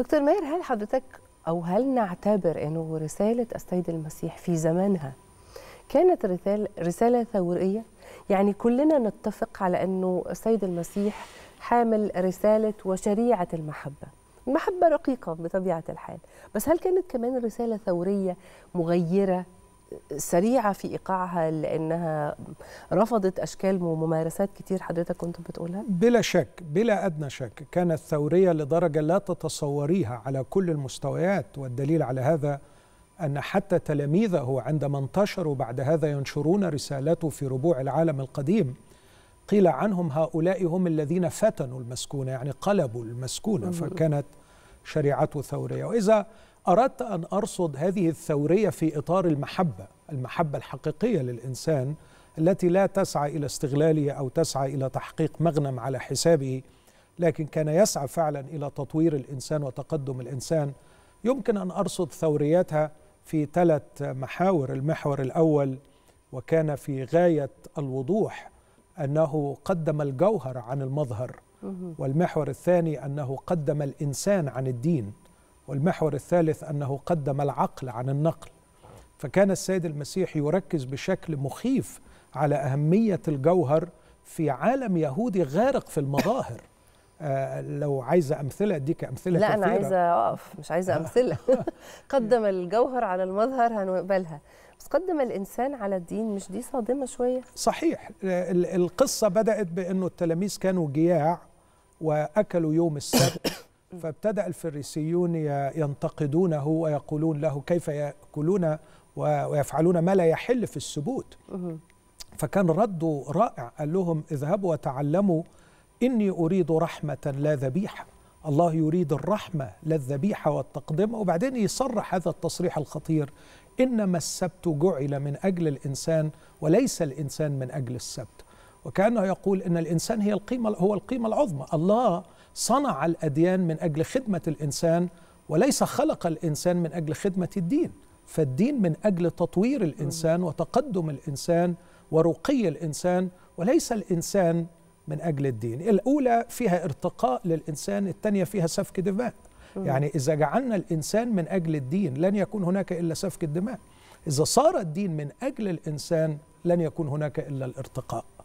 دكتور ماهر هل حضرتك أو هل نعتبر أنه رسالة السيد المسيح في زمانها كانت رسالة, رسالة ثورية؟ يعني كلنا نتفق على أنه السيد المسيح حامل رسالة وشريعة المحبة المحبة رقيقة بطبيعة الحال بس هل كانت كمان رسالة ثورية مغيرة سريعه في ايقاعها لانها رفضت اشكال وممارسات كتير حضرتك كنت بتقولها بلا شك بلا ادنى شك كانت ثوريه لدرجه لا تتصوريها على كل المستويات والدليل على هذا ان حتى تلاميذه عندما انتشروا بعد هذا ينشرون رسالته في ربوع العالم القديم قيل عنهم هؤلاء هم الذين فتنوا المسكونه يعني قلبوا المسكونه فكانت شريعته ثوريه واذا أردت أن أرصد هذه الثورية في إطار المحبة المحبة الحقيقية للإنسان التي لا تسعى إلى استغلاله أو تسعى إلى تحقيق مغنم على حسابه لكن كان يسعى فعلا إلى تطوير الإنسان وتقدم الإنسان يمكن أن أرصد ثوريتها في ثلاث محاور المحور الأول وكان في غاية الوضوح أنه قدم الجوهر عن المظهر والمحور الثاني أنه قدم الإنسان عن الدين والمحور الثالث أنه قدم العقل عن النقل فكان السيد المسيح يركز بشكل مخيف على أهمية الجوهر في عالم يهودي غارق في المظاهر آه لو عايزه امثله اديك امثله لا كثيره لا انا عايزه اقف مش عايزه امثله قدم الجوهر على المظهر هنقبلها بس قدم الانسان على الدين مش دي صادمه شويه صحيح القصه بدات بانه التلاميذ كانوا جياع واكلوا يوم السبت فابتدأ الفريسيون ينتقدونه ويقولون له كيف يأكلون ويفعلون ما لا يحل في السبوت فكان رده رائع قال لهم اذهبوا وتعلموا إني أريد رحمة لا ذبيحة الله يريد الرحمة لا الذبيحة والتقدمة وبعدين يصرح هذا التصريح الخطير إنما السبت جعل من أجل الإنسان وليس الإنسان من أجل السبت وكأنه يقول إن الإنسان هي القيمة هو القيمة العظمى الله صنع الأديان من أجل خدمة الإنسان وليس خلق الإنسان من أجل خدمة الدين فالدين من أجل تطوير الإنسان وتقدم الإنسان ورقي الإنسان وليس الإنسان من أجل الدين الأولى فيها ارتقاء للإنسان الثانية فيها سفك دماء يعني إذا جعلنا الإنسان من أجل الدين لن يكون هناك إلا سفك الدماء إذا صار الدين من أجل الإنسان لن يكون هناك إلا الارتقاء